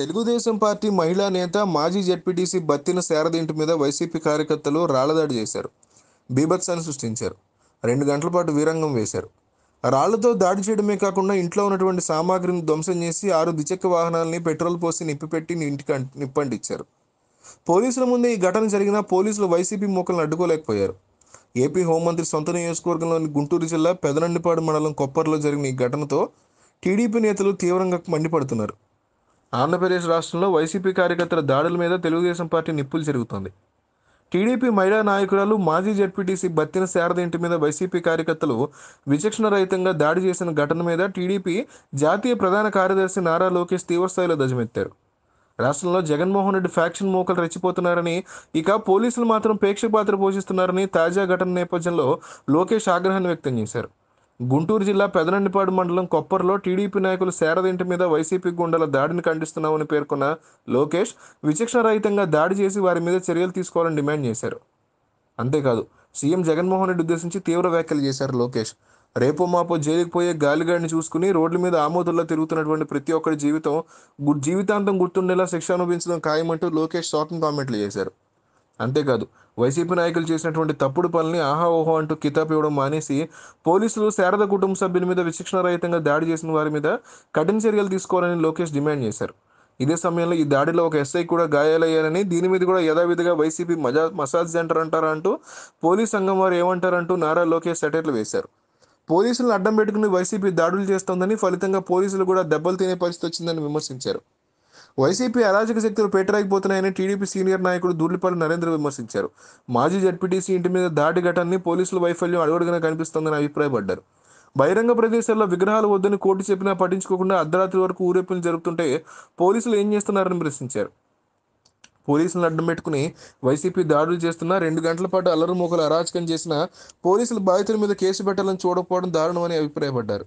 Telugu Desam party మహిళా నేత మాజీ జెడ్పీటీసీ బత్తిన శారద ఇంటి మీద వైసీపీ కార్యకర్తలు రాళ్లదాడి చేశారు బీభత్సాన్ని సృష్టించారు రెండు గంటల పాటు వీరంగం వేశారు రాళ్లతో దాడి చేయడమే కాకుండా ఇంట్లో ఉన్నటువంటి సామాగ్రిని ధ్వంసం చేసి ఆరు ద్విచక్ర వాహనాలని పెట్రోల్ పోసి నిప్పిపెట్టి ఇంటికి ఇచ్చారు పోలీసుల ముందే ఈ ఘటన జరిగినా పోలీసులు వైసీపీ మొక్కలను అడ్డుకోలేకపోయారు ఏపీ హోంమంత్రి సొంత నియోజకవర్గంలోని గుంటూరు జిల్లా పెదనండిపాడు మండలం కొప్పర్లో జరిగిన ఈ ఘటనతో టీడీపీ నేతలు తీవ్రంగా మండిపడుతున్నారు ఆంధ్రప్రదేశ్ రాష్ట్రంలో వైసీపీ కార్యకర్తల దాడుల మీద తెలుగుదేశం పార్టీ నిప్పులు జరుగుతోంది టీడీపీ మహిళా నాయకురాలు మాజీ జడ్పీటీసీ బత్తిన శారద ఇంటి మీద వైసీపీ కార్యకర్తలు విచక్షణ రహితంగా దాడి చేసిన ఘటన మీద టీడీపీ జాతీయ ప్రధాన కార్యదర్శి నారా లోకేష్ తీవ్రస్థాయిలో ధ్వజమెత్తారు రాష్ట్రంలో జగన్మోహన్ రెడ్డి ఫ్యాక్షన్ మోకలు రెచ్చిపోతున్నారని ఇక పోలీసులు మాత్రం ప్రేక్షపాత్ర పాత్ర పోషిస్తున్నారని తాజా ఘటన నేపథ్యంలో లోకేష్ ఆగ్రహాన్ని వ్యక్తం చేశారు గుంటూరు జిల్లా పెదనండిపాడు మండలం కొప్పర్లో టీడీపీ నాయకులు శారదింటి మీద వైసీపీ గుండెల దాడిని ఖండిస్తున్నామని పేర్కొన్న లోకేష్ విచక్షణ రహితంగా దాడి చేసి వారి మీద చర్యలు తీసుకోవాలని డిమాండ్ చేశారు అంతేకాదు సీఎం జగన్మోహన్ రెడ్డి ఉద్దేశించి తీవ్ర వ్యాఖ్యలు చేశారు లోకేష్ రేపో మాపో జైలుకు పోయే గాలిగాడిని చూసుకుని రోడ్ల మీద ఆమోదుల్లో తిరుగుతున్నటువంటి ప్రతి ఒక్కరి జీవితం జీవితాంతం గుర్తుండేలా శిక్ష అనుభవించడం ఖాయమంటూ లోకేష్ షాకింగ్ కామెంట్లు చేశారు అంతేకాదు వైసీపీ నాయకులు చేసినటువంటి తప్పుడు పనుల్ని ఆహా ఓహో అంటూ కితాబ్ ఇవ్వడం మానేసి పోలీసులు శారద కుటుంబ సభ్యుల మీద విచక్షణ రహితంగా దాడి చేసిన వారి మీద కఠిన చర్యలు తీసుకోవాలని లోకేష్ డిమాండ్ చేశారు ఇదే సమయంలో ఈ దాడిలో ఒక ఎస్ఐ కూడా గాయాలయ్యారని దీని మీద కూడా యథావిధిగా వైసీపీ మజా మసాజ్ సెంటర్ అంటారా అంటూ పోలీస్ సంఘం వారు ఏమంటారంటూ నారా లోకేష్ సెటైర్లు వేశారు పోలీసులను అడ్డం పెట్టుకుని వైసీపీ దాడులు చేస్తోందని ఫలితంగా పోలీసులు కూడా దెబ్బలు తినే పరిస్థితి వచ్చిందని విమర్శించారు వైసీపీ అరాజక శక్తులు పేటరాయిపోతున్నాయని టీడీపీ సీనియర్ నాయకుడు దూర్లిపాటి నరేంద్ర విమర్శించారు మాజీ జడ్పీటీసీ ఇంటి మీద దాడి ఘటాన్ని పోలీసుల వైఫల్యం అడుగడుగున కనిపిస్తోందని అభిప్రాయపడ్డారు బహిరంగ ప్రదేశాల్లో విగ్రహాలు వద్దని కోర్టు చెప్పినా పట్టించుకోకుండా అర్ధరాత్రి వరకు ఊరేపులు జరుగుతుంటే పోలీసులు ఏం చేస్తున్నారని ప్రశ్నించారు పోలీసులను అడ్డం పెట్టుకుని వైసీపీ దాడులు చేస్తున్నా రెండు గంటల పాటు అల్లరి మోకలు అరాచకం చేసిన పోలీసులు బాధితుల మీద కేసు పెట్టాలని చూడకపోవడం దారుణమని అభిప్రాయపడ్డారు